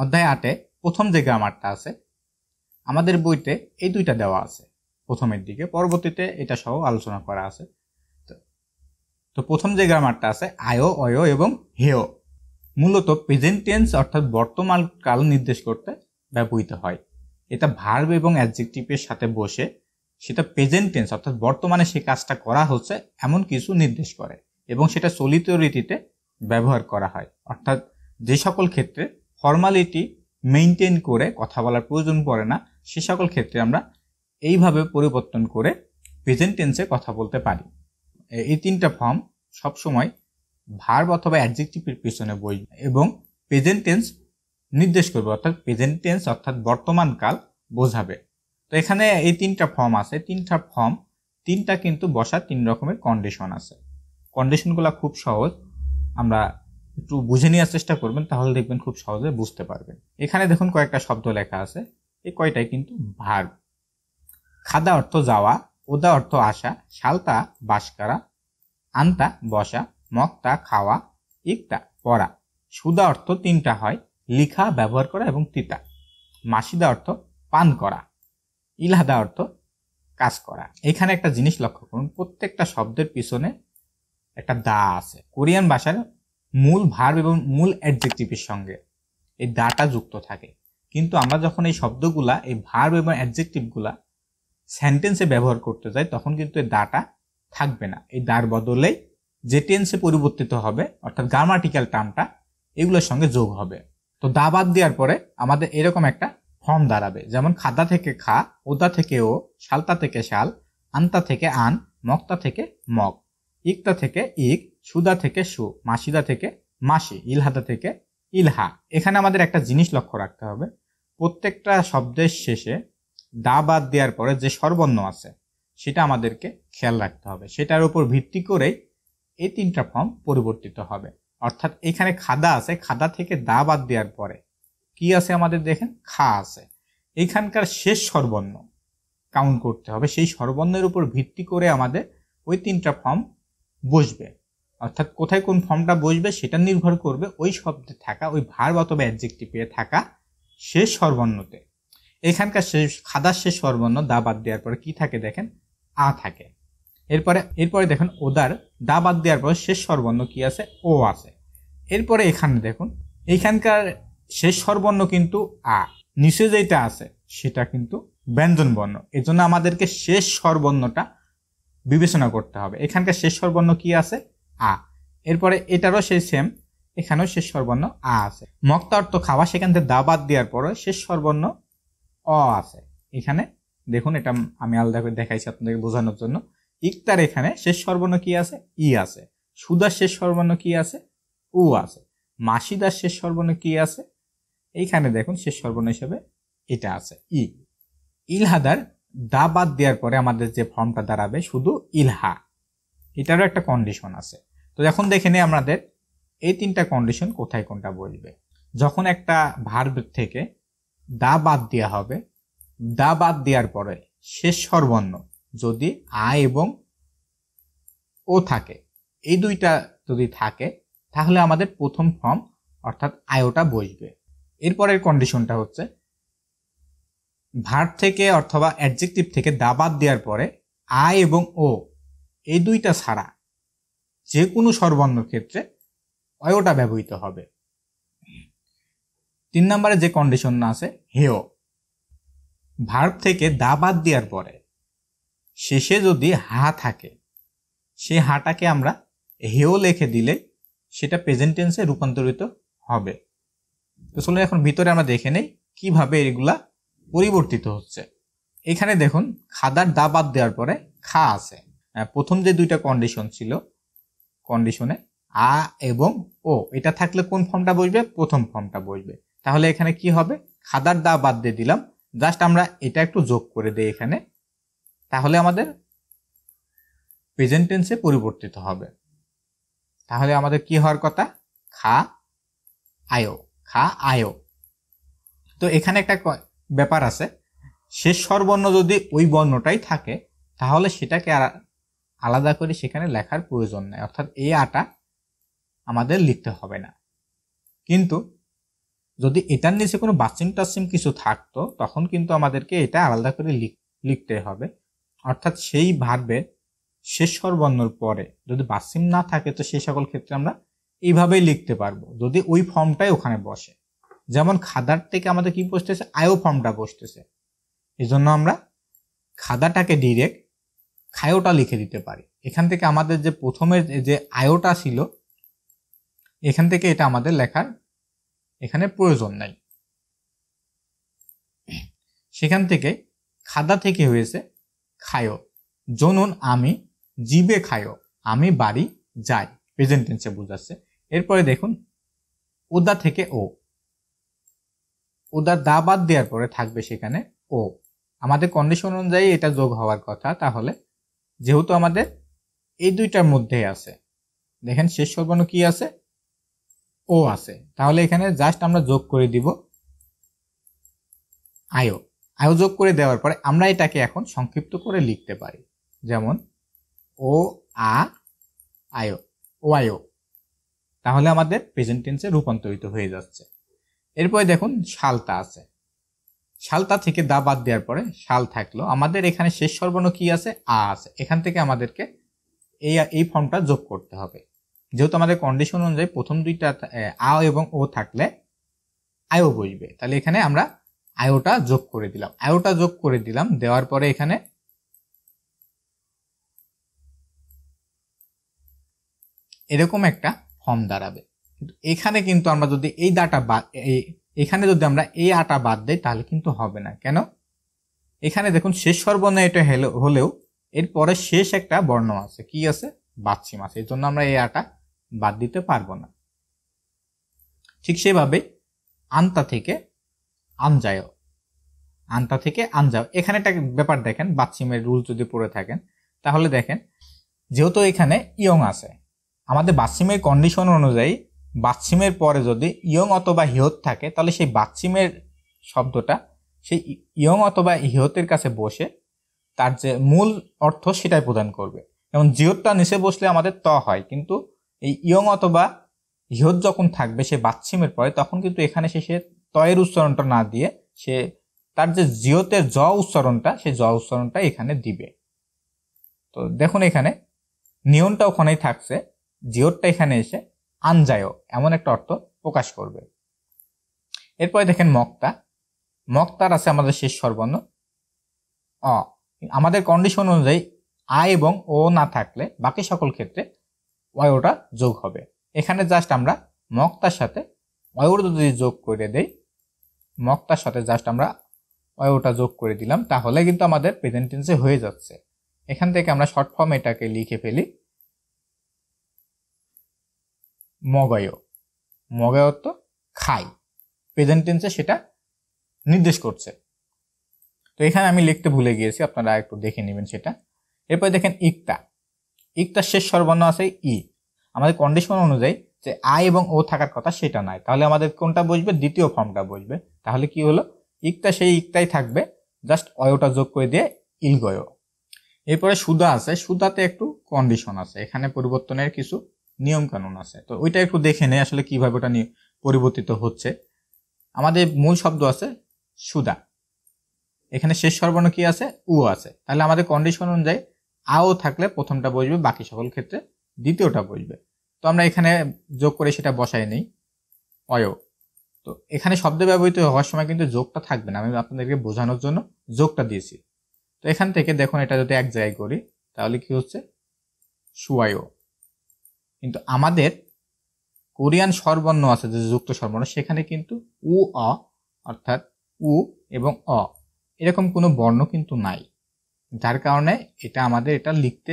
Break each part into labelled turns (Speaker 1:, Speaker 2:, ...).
Speaker 1: অধ্যায় আটে প্রথম যে গ্রামারটা আছে আমাদের বইতে এই দুইটা দেওয়া আছে প্রথমের দিকে পরবর্তীতে এটা সহ আলোচনা করা আছে তো প্রথম যে গ্রামারটা আছে আয়ো অয়ো এবং হেও মূলত প্রেজেন্টেন্স অর্থাৎ বর্তমান কাল নির্দেশ করতে ব্যবহৃত হয় এটা ভার্ব এবং অ্যাডজেক্টিভের সাথে বসে সেটা প্রেজেন্টেন্স অর্থাৎ বর্তমানে সেই কাজটা করা হচ্ছে এমন কিছু নির্দেশ করে এবং সেটা চলিত রীতিতে ব্যবহার করা হয় অর্থাৎ যে সকল ক্ষেত্রে ফর্মালিটি মেনটেন করে কথা বলার প্রয়োজন পড়ে না সে সকল ক্ষেত্রে আমরা এইভাবে পরিবর্তন করে প্রেজেন্ট টেন্সে কথা বলতে পারি এই তিনটা ফর্ম সবসময় ভার্ব অথবা অ্যাডজেক্টিভের পিছনে বই এবং প্রেজেন্ট টেন্স নির্দেশ করবে অর্থাৎ প্রেজেন্ট টেন্স অর্থাৎ বর্তমানকাল বোঝাবে তো এখানে এই তিনটা ফর্ম আছে তিনটা ফর্ম তিনটা কিন্তু বসার তিন রকমের কন্ডিশন আছে কন্ডিশনগুলো খুব সহজ আমরা একটু বুঝে নেওয়ার চেষ্টা করবেন তাহলে দেখবেন খুব সহজে বুঝতে পারবেন এখানে দেখুন কয়েকটা শব্দ লেখা আছে এই কয়টাই কিন্তু ভার খাদা অর্থ যাওয়া ওদা অর্থ আসা শালতা বাস করা আনতা বসা মক্তা খাওয়া ইকটা পড়া সুদা অর্থ তিনটা হয় লিখা ব্যবহার করা এবং তিতা মাসিদা অর্থ পান করা ইলাদা অর্থ কাজ করা এখানে একটা জিনিস লক্ষ্য করুন প্রত্যেকটা শব্দের পিছনে একটা দা আছে কোরিয়ান ভাষার মূল ভার্ব এবং মূল অ্যাডজেক্টিভের সঙ্গে এই ডাটা যুক্ত থাকে কিন্তু আমরা যখন এই শব্দগুলা এই ভার্ব এবং অ্যাডজেক্টিভগুলা সেন্টেন্সে ব্যবহার করতে যাই তখন কিন্তু এই ডাটা থাকবে না এই দার বদলে যে টেন্সে পরিবর্তিত হবে অর্থাৎ গ্রামাটিক্যাল টার্মটা এগুলোর সঙ্গে যোগ হবে তো দা বাদ দেওয়ার পরে আমাদের এরকম একটা ফর্ম দাঁড়াবে যেমন খাদা থেকে খা ওদা থেকে ও শালতা থেকে শাল আন্তা থেকে আন মক্তা থেকে মগ ইকতা থেকে ইক সুদা থেকে সু মাসিদা থেকে মাসি ইলহাদা থেকে ইলহা এখানে আমাদের একটা জিনিস লক্ষ্য রাখতে হবে প্রত্যেকটা শব্দের শেষে দা বাদ দেওয়ার পরে যে সর্বর্ণ আছে সেটা আমাদেরকে খেয়াল রাখতে হবে সেটার উপর ভিত্তি করেই এই তিনটা ফর্ম পরিবর্তিত হবে অর্থাৎ এখানে খাদা আছে খাদা থেকে দা বাদ দেওয়ার পরে কি আছে আমাদের দেখেন খা আছে এখানকার শেষ সর্বর্ণ কাউন্ট করতে হবে সেই সর্বর্ণের উপর ভিত্তি করে আমাদের ওই তিনটা ফর্ম বসবে অর্থাৎ কোথায় কোন ফর্মটা বসবে সেটা নির্ভর করবে ওই শব্দে থাকা ওই বা অথবা অ্যাডজেক্টিভে থাকা শেষ সর্বর্ণতে এখানকার শেষ খাদার শেষ সর্বর্ণ দা বাদ দেওয়ার পরে কী থাকে দেখেন আ থাকে এরপরে এরপরে দেখেন ওদার দা বাদ দেওয়ার পর শেষ সর্বর্ণ কি আছে ও আছে এরপরে এখানে দেখুন এখানকার শেষ সর্বর্ণ কিন্তু আ নিচে যেটা আছে সেটা কিন্তু ব্যঞ্জনবর্ণ এজন্য আমাদেরকে শেষ স্বরবর্ণটা বিবেচনা করতে হবে এখানকার শেষ সর্বর্ণ কি আছে আ এরপরে এটারও সেই সেম এখানেও শেষ সর্বর্ণ আ আছে মক্তা অর্থ খাওয়া সেখান থেকে বাদ দেওয়ার পরে শেষ সর্বর্ণ অ আছে এখানে দেখুন এটা আমি আলাদা করে দেখাইছি আপনাদেরকে বোঝানোর জন্য ইকতার এখানে শেষ সর্বর্ণ কি আছে ই আছে সুদার শেষ সর্বর্ণ কি আছে উ আছে মাসিদার শেষ সর্বর্ণ কি আছে এইখানে দেখুন শেষ সর্বর্ণ হিসেবে এটা আছে ই ইলহাদার দা বাদ দেওয়ার পরে আমাদের যে ফর্মটা দাঁড়াবে শুধু ইলহা এটারও একটা কন্ডিশন আছে তো এখন দেখে নিই আমাদের এই তিনটা কন্ডিশন কোথায় কোনটা বসবে যখন একটা ভার্ব থেকে দা বাদ দেওয়া হবে দা বাদ দেওয়ার পরে শেষ সর্বর্ণ যদি আ এবং ও থাকে এই দুইটা যদি থাকে তাহলে আমাদের প্রথম ফর্ম অর্থাৎ আয়োটা বসবে এরপরের কন্ডিশনটা হচ্ছে ভার থেকে অথবা অ্যাডজেক্টিভ থেকে দাবাত দেওয়ার পরে আ এবং ও এই দুইটা ছাড়া যে কোনো স্বরবর্ণর ক্ষেত্রে অয়োটা ব্যবহৃত হবে তিন নম্বরে যে কন্ডিশন আছে হেও ভার্ব থেকে দা বাদ দেওয়ার পরে শেষে যদি হা থাকে সে হাটাকে আমরা হেও লেখে দিলে সেটা প্রেজেন্ট টেন্সে রূপান্তরিত হবে তো চলুন এখন ভিতরে আমরা দেখে নেই কীভাবে এগুলা পরিবর্তিত হচ্ছে এখানে দেখুন খাদার দা বাদ দেওয়ার পরে খা আছে প্রথম যে দুইটা কন্ডিশন ছিল কন্ডিশনে আ এবং ও এটা থাকলে কোন ফর্মটা বসবে প্রথম ফর্মটা বসবে তাহলে এখানে কি হবে খাদার দা বাদ দিয়ে দিলাম জাস্ট আমরা এটা একটু যোগ করে দিই এখানে তাহলে আমাদের প্রেজেন্টেন্সে পরিবর্তিত হবে তাহলে আমাদের কি হওয়ার কথা খা আয়ো খা আয়ো তো এখানে একটা ব্যাপার আছে শেষ স্বরবর্ণ যদি ওই বর্ণটাই থাকে তাহলে সেটাকে আর আলাদা করে সেখানে লেখার প্রয়োজন নাই অর্থাৎ এই আটা আমাদের লিখতে হবে না কিন্তু যদি এটার নিচে কোনো বাচিম টাচিম কিছু থাকতো তখন কিন্তু আমাদেরকে এটা আলাদা করে লিখতে হবে অর্থাৎ সেই ভার্বের শেষ সর্বর্ণর পরে যদি বাসিম না থাকে তো সেই সকল ক্ষেত্রে আমরা এইভাবেই লিখতে পারবো যদি ওই ফর্মটাই ওখানে বসে যেমন খাদার থেকে আমাদের কি বসতেছে আয়ো ফর্মটা বসতেছে এই জন্য আমরা খাদাটাকে ডিরেক্ট ক্ষায়োটা লিখে দিতে পারি এখান থেকে আমাদের যে প্রথমের যে আয়োটা ছিল এখান থেকে এটা আমাদের লেখার এখানে প্রয়োজন নাই সেখান থেকে খাদা থেকে হয়েছে খায়ো জনুন আমি জিবে খায়ো আমি বাড়ি যাই প্রেজেন্ট টেন্সে বোঝাচ্ছে এরপরে দেখুন ওদা থেকে ও ওদার দা বাদ দেওয়ার পরে থাকবে সেখানে ও আমাদের কন্ডিশন অনুযায়ী এটা যোগ হওয়ার কথা তাহলে যেহেতু আমাদের এই দুইটার মধ্যে আছে দেখেন শেষ সর্বাণু কি আছে ও আছে তাহলে এখানে জাস্ট আমরা যোগ করে দিব আয়ো আয়ো যোগ করে দেওয়ার পরে আমরা এটাকে এখন সংক্ষিপ্ত করে লিখতে পারি যেমন ও আ আয়ো ও আয়ো তাহলে আমাদের প্রেজেন্ট টেন্সে রূপান্তরিত হয়ে যাচ্ছে এরপরে দেখুন সালটা আছে শালটা থেকে দা বাদ দেওয়ার পরে শাল থাকলো আমাদের এখানে শেষ সর্বর্ণ কি আছে আ আছে এখান থেকে আমাদেরকে এই এই ফর্মটা যোগ করতে হবে যেহেতু আমাদের কন্ডিশন অনুযায়ী প্রথম দুইটা আ এবং ও থাকলে আয়ো বসবে তাহলে এখানে আমরা আয়োটা যোগ করে দিলাম আয়োটা যোগ করে দিলাম দেওয়ার পরে এখানে এরকম একটা ফর্ম দাঁড়াবে এখানে কিন্তু আমরা যদি এই দাটা বাদ এই এখানে যদি আমরা এই আটা বাদ দেই তাহলে কিন্তু হবে না কেন এখানে দেখুন শেষ সর্বর্ণ এটা হেলো হলেও এরপরে শেষ একটা বর্ণ আছে কি আছে বাচ্চি আছে এই জন্য আমরা এই আটা বাদ দিতে পারবো না ঠিক সেভাবে আন্তা থেকে আনজায় আন্তা থেকে আনজাও এখানে একটা ব্যাপার দেখেন বাচ্চিমের রুল যদি পড়ে থাকেন তাহলে দেখেন যেহেতু এখানে ইয়ং আছে আমাদের বাচ্চিমের কন্ডিশন অনুযায়ী বাচ্চিমের পরে যদি ইয়ং অথবা ইহত থাকে তাহলে সেই বাচ্চিমের শব্দটা সেই ইয়ং অথবা হিহতের কাছে বসে তার যে মূল অর্থ সেটাই প্রদান করবে যেমন জিহতটা নিচে বসলে আমাদের ত হয় কিন্তু এই ইয়ং অথবা ইহত যখন থাকবে সে বাচ্চিমের পরে তখন কিন্তু এখানে সে সে তয়ের উচ্চারণটা না দিয়ে সে তার যে জিওতের জ উচ্চারণটা সে জ উচ্চারণটা এখানে দিবে তো দেখুন এখানে নিয়নটা ওখানেই থাকছে জিওরটা এখানে এসে আনজায়ো এমন একটা অর্থ প্রকাশ করবে এরপরে দেখেন মক্তা মক্তার আছে আমাদের শেষ সর্বর্ণ অ আমাদের কন্ডিশন অনুযায়ী আ এবং ও না থাকলে বাকি সকল ক্ষেত্রে অয়োটা যোগ হবে এখানে জাস্ট আমরা মক্তার সাথে অয়োর যদি যোগ করে দেই মক্তার সাথে জাস্ট আমরা অয়োটা যোগ করে দিলাম তাহলে কিন্তু আমাদের প্রেজেন্টেন্সে হয়ে যাচ্ছে এখান থেকে আমরা শর্ট ফর্ম এটাকে লিখে ফেলি মগায় মগায় অর্থ খাই প্রেজেন্ট সেটা নির্দেশ করছে তো এখানে আমি লিখতে ভুলে গিয়েছি আপনারা একটু দেখে নেবেন সেটা এরপরে দেখেন ইকতা ইকতার শেষ সর্বর্ণ আছে ই আমাদের কন্ডিশন অনুযায়ী যে আই এবং ও থাকার কথা সেটা নয় তাহলে আমাদের কোনটা বসবে দ্বিতীয় ফর্মটা বসবে তাহলে কি হলো ইকতা সেই ইকটাই থাকবে জাস্ট অয়োটা যোগ করে দিয়ে ইলগয় এরপরে সুদা আছে সুদাতে একটু কন্ডিশন আছে এখানে পরিবর্তনের কিছু নিয়মকানুন আছে তো ওইটা একটু দেখে নেই আসলে কীভাবে ওটা পরিবর্তিত হচ্ছে আমাদের মূল শব্দ আছে সুদা এখানে শেষ সর্বর্ণ কি আছে উ আছে তাহলে আমাদের কন্ডিশন অনুযায়ী আও থাকলে প্রথমটা বসবে বাকি সকল ক্ষেত্রে দ্বিতীয়টা বসবে তো আমরা এখানে যোগ করে সেটা বসাই নিই অয় তো এখানে শব্দ ব্যবহৃত হওয়ার সময় কিন্তু যোগটা থাকবে না আমি আপনাদেরকে বোঝানোর জন্য যোগটা দিয়েছি তো এখান থেকে দেখুন এটা যদি এক জায়গায় করি তাহলে কি হচ্ছে সুয়ায়ও কিন্তু আমাদের কোরিয়ান স্বরবর্ণ আছে যে যুক্ত স্বরবর্ণ সেখানে কিন্তু উ অ অর্থাৎ উ এবং অ এরকম কোনো বর্ণ কিন্তু নাই যার কারণে এটা আমাদের এটা লিখতে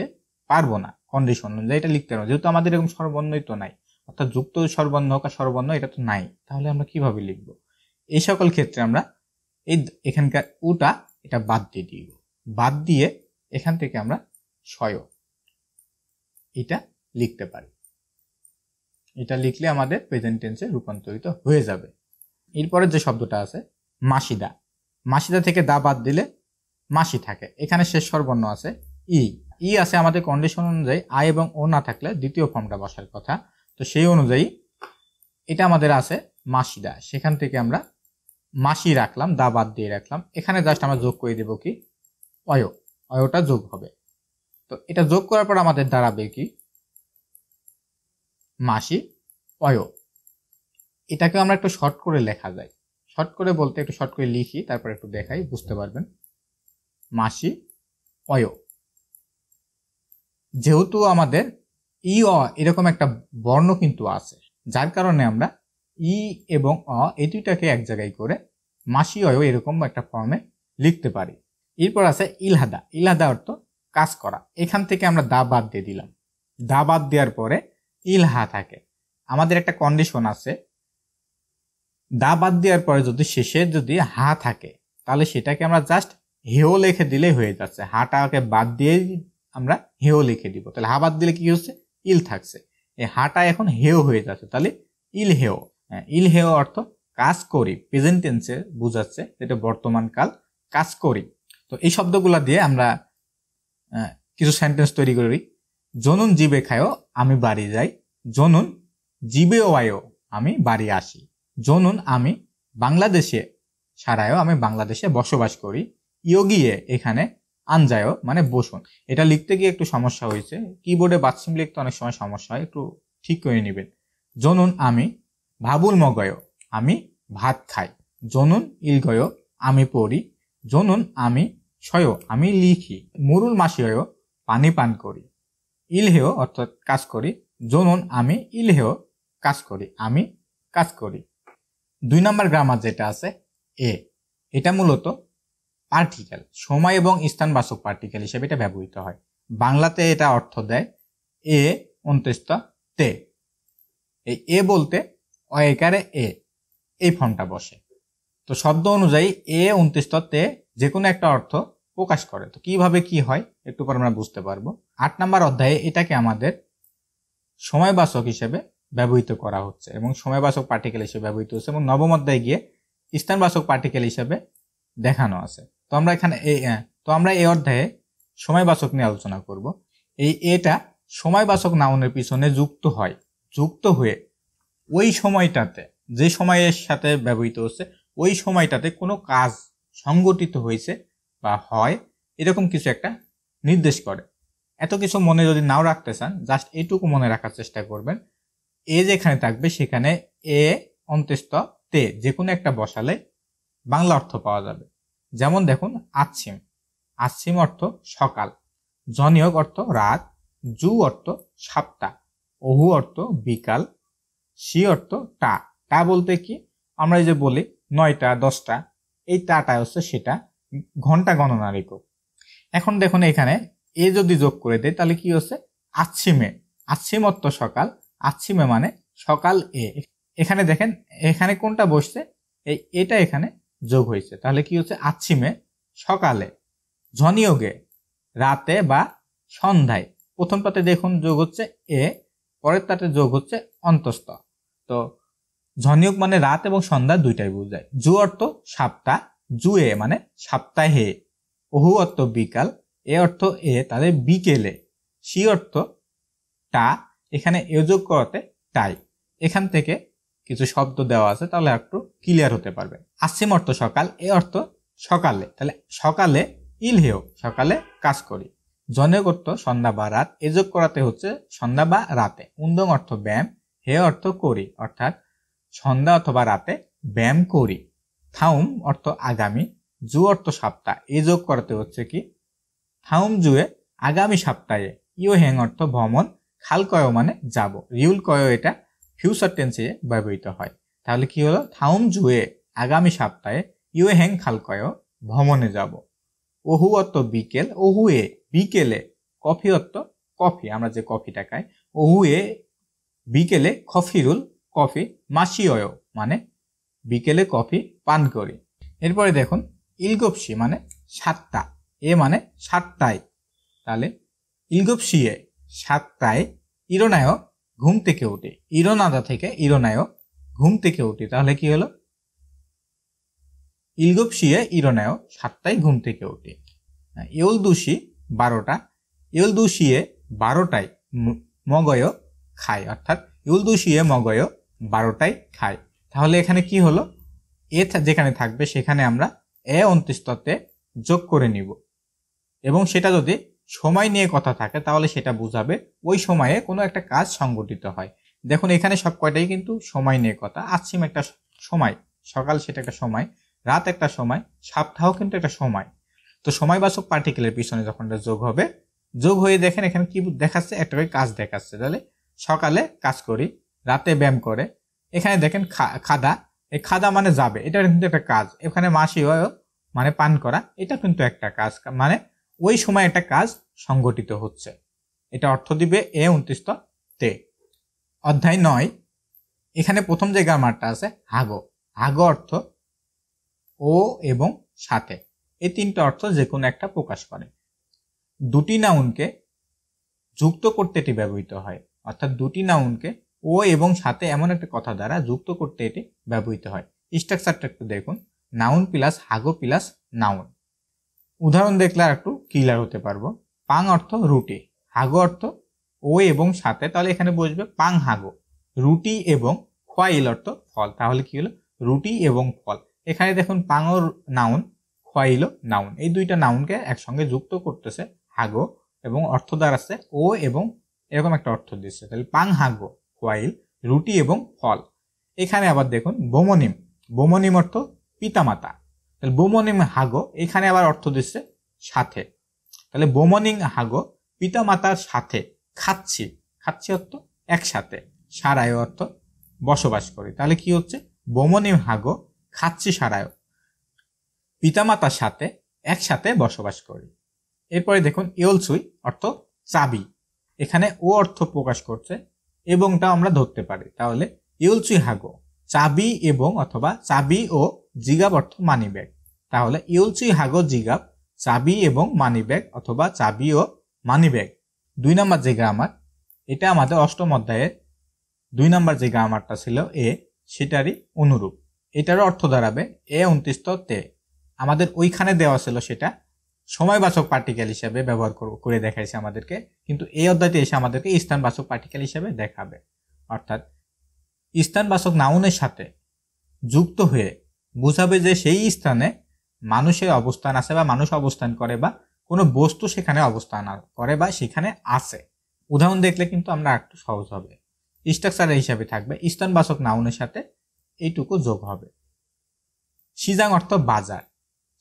Speaker 1: পারবো না কন্ডিশন অনুযায়ী এটা লিখতে পারবো যেহেতু আমাদের এরকম স্বরবর্ণই তো নাই অর্থাৎ যুক্ত স্বরবর্ণ হোক সর্বর্ণ স্বরবর্ণ এটা তো নাই তাহলে আমরা কিভাবে লিখবো এই সকল ক্ষেত্রে আমরা এই এখানকার উটা এটা বাদ দিয়ে দিব বাদ দিয়ে এখান থেকে আমরা স্বয় এটা লিখতে পারি এটা লিখলে আমাদের প্রেজেন্ট টেন্সে রূপান্তরিত হয়ে যাবে এরপরের যে শব্দটা আছে মাসিদা মাসিদা থেকে দা বাদ দিলে মাসি থাকে এখানে শেষ সর্বর্ণ আছে ই ই আছে আমাদের কন্ডিশন অনুযায়ী আয় এবং ও না থাকলে দ্বিতীয় ফর্মটা বসার কথা তো সেই অনুযায়ী এটা আমাদের আছে মাসিদা সেখান থেকে আমরা মাসি রাখলাম দা বাদ দিয়ে রাখলাম এখানে জাস্ট আমরা যোগ করে দেব কি অয় অয়টা যোগ হবে তো এটা যোগ করার পর আমাদের দাঁড়াবে কি মাসি অয় এটাকে আমরা একটু শর্ট করে লেখা যায় শর্ট করে বলতে একটু শর্ট করে লিখি তারপর একটু দেখাই বুঝতে পারবেন মাসি অয় যেহেতু আমাদের ই অ এরকম একটা বর্ণ কিন্তু আছে যার কারণে আমরা ই এবং অ এই দুইটাকে এক জায়গায় করে মাসি অয় এরকম একটা ফর্মে লিখতে পারি এরপর আছে ইলহাদা ইলহাদা অর্থ কাজ করা এখান থেকে আমরা দা বাদ দিয়ে দিলাম দা বাদ দেওয়ার পরে ইলহা থাকে আমাদের একটা কন্ডিশন আছে দা বাদ দেওয়ার পরে যদি শেষে যদি হা থাকে তাহলে সেটাকে আমরা জাস্ট হেও লিখে দিলে হয়ে যাচ্ছে হাটাকে বাদ দিয়ে আমরা হেও লিখে দিব তাহলে হা বাদ দিলে কি হচ্ছে ইল থাকছে এই হাটা এখন হেও হয়ে যাচ্ছে তাহলে ইল হেও হ্যাঁ, ইল হেও অর্থ কাজ করি প্রেজেন্ট টেন্সে বুঝাচ্ছে যেটা বর্তমান কাল কাজ করি তো এই শব্দগুলা দিয়ে আমরা কিছু সেন্টেন্স তৈরি করি জনুন জিবে খায়ও আমি বাড়ি যাই জনুন জিবে ওয়ায়ও আমি বাড়ি আসি জনুন আমি বাংলাদেশে সারায়ও আমি বাংলাদেশে বসবাস করি ইয়োগিয়ে এখানে আনজায়ও মানে বসুন এটা লিখতে গিয়ে একটু সমস্যা হয়েছে কিবোর্ডে বাথরুম লিখতে অনেক সময় সমস্যা হয় একটু ঠিক করে নেবেন জনুন আমি ভাবুল মগয় আমি ভাত খাই জনুন ইলগয় আমি পড়ি জনুন আমি ছয় আমি লিখি মুরুল মাসিয় পানি পান করি ইলহেও অর্থাৎ কাজ করি জনুন আমি ইলহেও কাজ করি আমি কাজ করি দুই নম্বর গ্রামার যেটা আছে এ এটা মূলত পার্টিকেল সময় এবং স্থানবাসক পার্টিকেল হিসেবে এটা ব্যবহৃত হয় বাংলাতে এটা অর্থ দেয় এ অন্তস্থ তে এই এ বলতে অয়েকারে এ এই ফর্মটা বসে তো শব্দ অনুযায়ী এ অন্তস্থ তে যে কোনো একটা অর্থ প্রকাশ করে তো কিভাবে কি হয় একটু পর আমরা বুঝতে পারবো আট নম্বর অধ্যায়ে এটাকে আমাদের সময়বাচক হিসেবে ব্যবহৃত করা হচ্ছে এবং সময়বাচক পার্টিকেল হিসেবে ব্যবহৃত হচ্ছে এবং নবম অধ্যায়ে গিয়ে স্থানবাচক পার্টিকেল হিসেবে দেখানো আছে তো আমরা এখানে এই তো আমরা এই অধ্যায়ে সময়বাচক নিয়ে আলোচনা করব এই এটা সময়বাচক নাউনের পিছনে যুক্ত হয় যুক্ত হয়ে ওই সময়টাতে যে সময়ের সাথে ব্যবহৃত হচ্ছে ওই সময়টাতে কোনো কাজ সংগঠিত হয়েছে বা হয় এরকম কিছু একটা নির্দেশ করে এত কিছু মনে যদি নাও রাখতে চান জাস্ট এইটুকু মনে রাখার চেষ্টা করবেন এ যেখানে থাকবে সেখানে এ অন্ত্যেষ্ট তে যে কোনো একটা বসালে বাংলা অর্থ পাওয়া যাবে যেমন দেখুন আচ্ছিম আচ্ছিম অর্থ সকাল জনিয়ক অর্থ রাত জু অর্থ সাপ্তাহ অহু অর্থ বিকাল সি অর্থ টা টা বলতে কি আমরা যে বলি নয়টা দশটা এই টাটা হচ্ছে সেটা ঘন্টা গণনার একক এখন দেখুন এখানে এ যদি যোগ করে দেয় তাহলে কি হচ্ছে আচ্ছিমে আচ্ছিমত্ব সকাল আচ্ছিমে মানে সকাল এ এখানে দেখেন এখানে কোনটা বসছে এই এটা এখানে যোগ হয়েছে তাহলে কি হচ্ছে আচ্ছিমে সকালে ঝনিয়োগে রাতে বা সন্ধ্যায় প্রথম পাতে দেখুন যোগ হচ্ছে এ পরের তাতে যোগ হচ্ছে অন্তস্থ তো ঝনিয়োগ মানে রাত এবং সন্ধ্যা দুইটাই বোঝায় জু অর্থ সাপ্তাহ জুয়ে মানে সপ্তাহে অহু অর্থ বিকাল এ অর্থ এ তাদের বিকেলে সি অর্থ টা এখানে এযোগ করাতে টাই এখান থেকে কিছু শব্দ দেওয়া আছে তাহলে একটু ক্লিয়ার হতে পারবে আসিম অর্থ সকাল এ অর্থ সকালে তাহলে সকালে ইল হেও সকালে কাজ করি জনে অর্থ সন্ধ্যা বা রাত এযোগ করাতে হচ্ছে সন্ধ্যা বা রাতে উন্দম অর্থ ব্যায়াম হে অর্থ করি অর্থাৎ সন্ধ্যা অথবা রাতে ব্যায়াম করি থাউম অর্থ আগামী জু অর্থ সপ্তাহ এ যোগ করতে হচ্ছে কি থাউম জুয়ে আগামী সপ্তাহে ইও হ্যাং অর্থ ভ্রমণ খাল কয় মানে যাব রিউল কয় এটা ফিউচার টেন্সে ব্যবহৃত হয় তাহলে কি হলো থাউম জুয়ে আগামী সপ্তাহে ইউ হ্যাং খাল কয় ভ্রমণে যাব ওহু অর্থ বিকেল এ বিকেলে কফি অর্থ কফি আমরা যে কফিটা খাই এ বিকেলে রুল কফি অয় মানে বিকেলে কফি পান করি এরপরে দেখুন ইলগোপসি মানে সাতটা এ মানে সাতটায় তাহলে ইলগোপসিয়ে সাতটায় ইরোনায় ঘুম থেকে উঠে ইরোনাদা থেকে ইরোনায় ঘুম থেকে উঠে তাহলে কি হলো ইলগোপসিয়ে ইরোনায় সাতটায় ঘুম থেকে উঠে হ্যাঁ, এল দুষি বারোটা এল দুষিয়ে বারোটায় মগয় খায় অর্থাৎ ইউল দুষিয়ে মগয় বারোটায় খায় তাহলে এখানে কি হলো এ যেখানে থাকবে সেখানে আমরা এ অন্ত্যস্ততে যোগ করে নিব এবং সেটা যদি সময় নিয়ে কথা থাকে তাহলে সেটা বোঝাবে ওই সময়ে কোনো একটা কাজ সংগঠিত হয় দেখুন এখানে সব কয়টাই কিন্তু সময় নিয়ে কথা আশ্চিম একটা সময় সকাল সেটা একটা সময় রাত একটা সময় সপ্তাহ কিন্তু একটা সময় তো সময়বাসক পার্টিকেলের পিছনে যখন এটা যোগ হবে যোগ হয়ে দেখেন এখানে কি দেখাচ্ছে একটা কাজ দেখাচ্ছে তাহলে সকালে কাজ করি রাতে ব্যায়াম করে এখানে দেখেন খাদা এই খাদা মানে যাবে এটা কিন্তু একটা কাজ এখানে মাসি হয় মানে পান করা এটা কিন্তু একটা কাজ মানে ওই সময় একটা কাজ সংগঠিত হচ্ছে এটা অর্থ দিবে এ উনত্রিশ তে অধ্যায় নয় এখানে প্রথম যে গ্রামারটা আছে হাগো হাগো অর্থ ও এবং সাথে এই তিনটা অর্থ যে কোনো একটা প্রকাশ করে দুটি নাউনকে যুক্ত করতে এটি ব্যবহৃত হয় অর্থাৎ দুটি নাউনকে ও এবং সাথে এমন একটা কথা দ্বারা যুক্ত করতে এটি ব্যবহৃত হয় স্ট্রাকচারটা একটু দেখুন নাউন প্লাস হাগো প্লাস নাউন উদাহরণ দেখলে আর একটু ক্লিয়ার হতে পারবো পাং অর্থ রুটি হাগো অর্থ ও এবং সাথে তাহলে এখানে বসবে পাং হাগো রুটি এবং খোয়াইল অর্থ ফল তাহলে কি হলো রুটি এবং ফল এখানে দেখুন পাং ও নাউন খোয়াইল নাউন এই দুইটা নাউনকে একসঙ্গে যুক্ত করতেছে হাগো এবং অর্থ আছে ও এবং এরকম একটা অর্থ দিচ্ছে তাহলে পাং হাগো কোয়াইল রুটি এবং ফল এখানে আবার দেখুন বোমনিম বোমনিম অর্থ পিতামাতা তাহলে বোমনিম হাগো এখানে আবার অর্থ দিচ্ছে সাথে তাহলে বোমনিং হাগো পিতামাতার সাথে খাচ্ছি খাচ্ছি অর্থ একসাথে সারায় অর্থ বসবাস করি তাহলে কি হচ্ছে বোমনিম হাগো খাচ্ছি সারায় পিতামাতার সাথে একসাথে বসবাস করি এরপরে দেখুন এলসুই অর্থ চাবি এখানে ও অর্থ প্রকাশ করছে এবংটা আমরা ধরতে পারি তাহলে ইউলচুই হাগো চাবি এবং অথবা চাবি ও জিগাব অর্থ মানি ব্যাগ তাহলে ইউলচুই হাগো জিগাব চাবি এবং মানি ব্যাগ অথবা চাবি ও মানি ব্যাগ দুই নম্বর যে গ্রামার এটা আমাদের অষ্টম অধ্যায়ের দুই নম্বর যে গ্রামারটা ছিল এ সেটারই অনুরূপ এটারও অর্থ দাঁড়াবে এ উনত্রিশ তে আমাদের ওইখানে দেওয়া ছিল সেটা সময়বাচক পার্টিকেল হিসাবে ব্যবহার করে দেখাইছে আমাদেরকে কিন্তু এই অধ্যায়টি এসে আমাদেরকে স্থানবাচক পার্টিকেল হিসাবে দেখাবে অর্থাৎ স্থানবাচক নাউনের সাথে যুক্ত হয়ে বুঝাবে যে সেই স্থানে মানুষের অবস্থান আছে বা মানুষ অবস্থান করে বা কোনো বস্তু সেখানে অবস্থান করে বা সেখানে আছে উদাহরণ দেখলে কিন্তু আমরা একটু সহজ হবে স্ট্রাকচারের হিসাবে থাকবে স্থানবাচক নাউনের সাথে এইটুকু যোগ হবে সিজাং অর্থ বাজার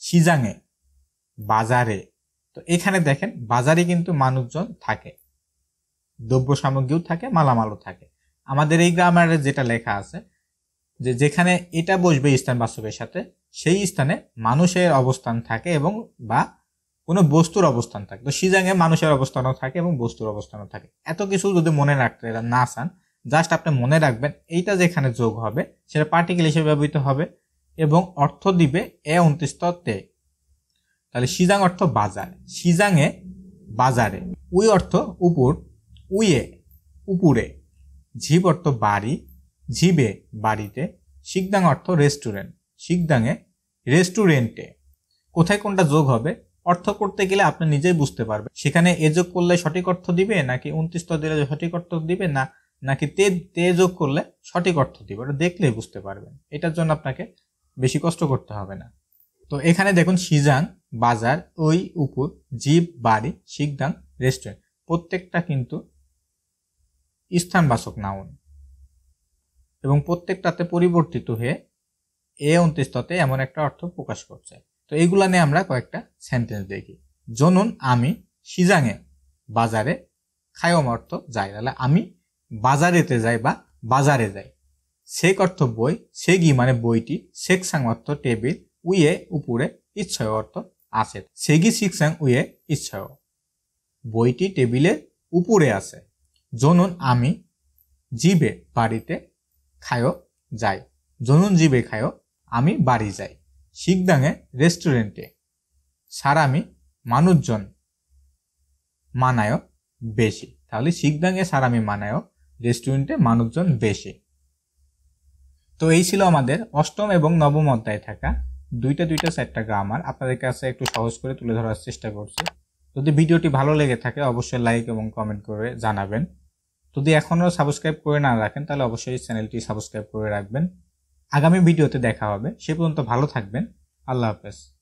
Speaker 1: সিজাংয়ে বাজারে তো এখানে দেখেন বাজারে কিন্তু মানুষজন থাকে দ্রব্য সামগ্রীও থাকে মালামালও থাকে আমাদের এই গ্রামারে যেটা লেখা আছে যে যেখানে এটা বসবে স্থান বাস্তবের সাথে সেই স্থানে মানুষের অবস্থান থাকে এবং বা কোনো বস্তুর অবস্থান থাকে তো সিজাংয়ে মানুষের অবস্থানও থাকে এবং বস্তুর অবস্থানও থাকে এত কিছু যদি মনে রাখতে না চান জাস্ট আপনি মনে রাখবেন এইটা যেখানে যোগ হবে সেটা পার্টিকেল হিসেবে ব্যবহৃত হবে এবং অর্থ দিবে এ অন্তিস্ততে তাহলে সিজাং অর্থ বাজার সিজাংয়ে বাজারে উই অর্থ উপর উইয়ে উপরে ঝিব অর্থ বাড়ি ঝিবে বাড়িতে শিকদাং অর্থ রেস্টুরেন্ট শিকদাংয়ে রেস্টুরেন্টে কোথায় কোনটা যোগ হবে অর্থ করতে গেলে আপনি নিজেই বুঝতে পারবেন সেখানে এ যোগ করলে সঠিক অর্থ দিবে নাকি উনত্রিশ দিলে সঠিক অর্থ দিবে না নাকি তে তে যোগ করলে সঠিক অর্থ দিবে ওটা দেখলেই বুঝতে পারবেন এটার জন্য আপনাকে বেশি কষ্ট করতে হবে না তো এখানে দেখুন সিজান বাজার ওই উপর জীব বাড়ি শিখদান রেস্টুরেন্ট প্রত্যেকটা কিন্তু স্থানবাসক নাউন এবং প্রত্যেকটাতে পরিবর্তিত হয়ে এ অন্ত্যস্ততে এমন একটা অর্থ প্রকাশ করছে তো এইগুলা নিয়ে আমরা কয়েকটা সেন্টেন্স দেখি জনুন আমি সিজাংয়ে বাজারে খায়ম অর্থ যাই তাহলে আমি বাজারেতে যাই বা বাজারে যাই শেখ অর্থ বই সে গি মানে বইটি শেখ সাং অর্থ টেবিল উয়ে উপরে ইচ্ছয় অর্থ আছে সেগি শিখছেন উয়ে ইচ্ছয় বইটি টেবিলে উপরে আছে জনুন আমি জিবে বাড়িতে খায়ও যাই জনুন জিবে খায় আমি বাড়ি যাই শিখদাঙে রেস্টুরেন্টে সারামি মানুষজন মানায় বেশি তাহলে শিকদাঙে সারামি মানায় রেস্টুরেন্টে মানুষজন বেশি তো এই ছিল আমাদের অষ্টম এবং নবম অধ্যায়ে থাকা দুইটা দুইটা চারটা গ্রামার আপনাদের কাছে একটু সহজ করে তুলে ধরার চেষ্টা করছি যদি ভিডিওটি ভালো লেগে থাকে অবশ্যই লাইক এবং কমেন্ট করে জানাবেন যদি এখনও সাবস্ক্রাইব করে না রাখেন তাহলে অবশ্যই চ্যানেলটি সাবস্ক্রাইব করে রাখবেন আগামী ভিডিওতে দেখা হবে সে পর্যন্ত ভালো থাকবেন আল্লাহ হাফেজ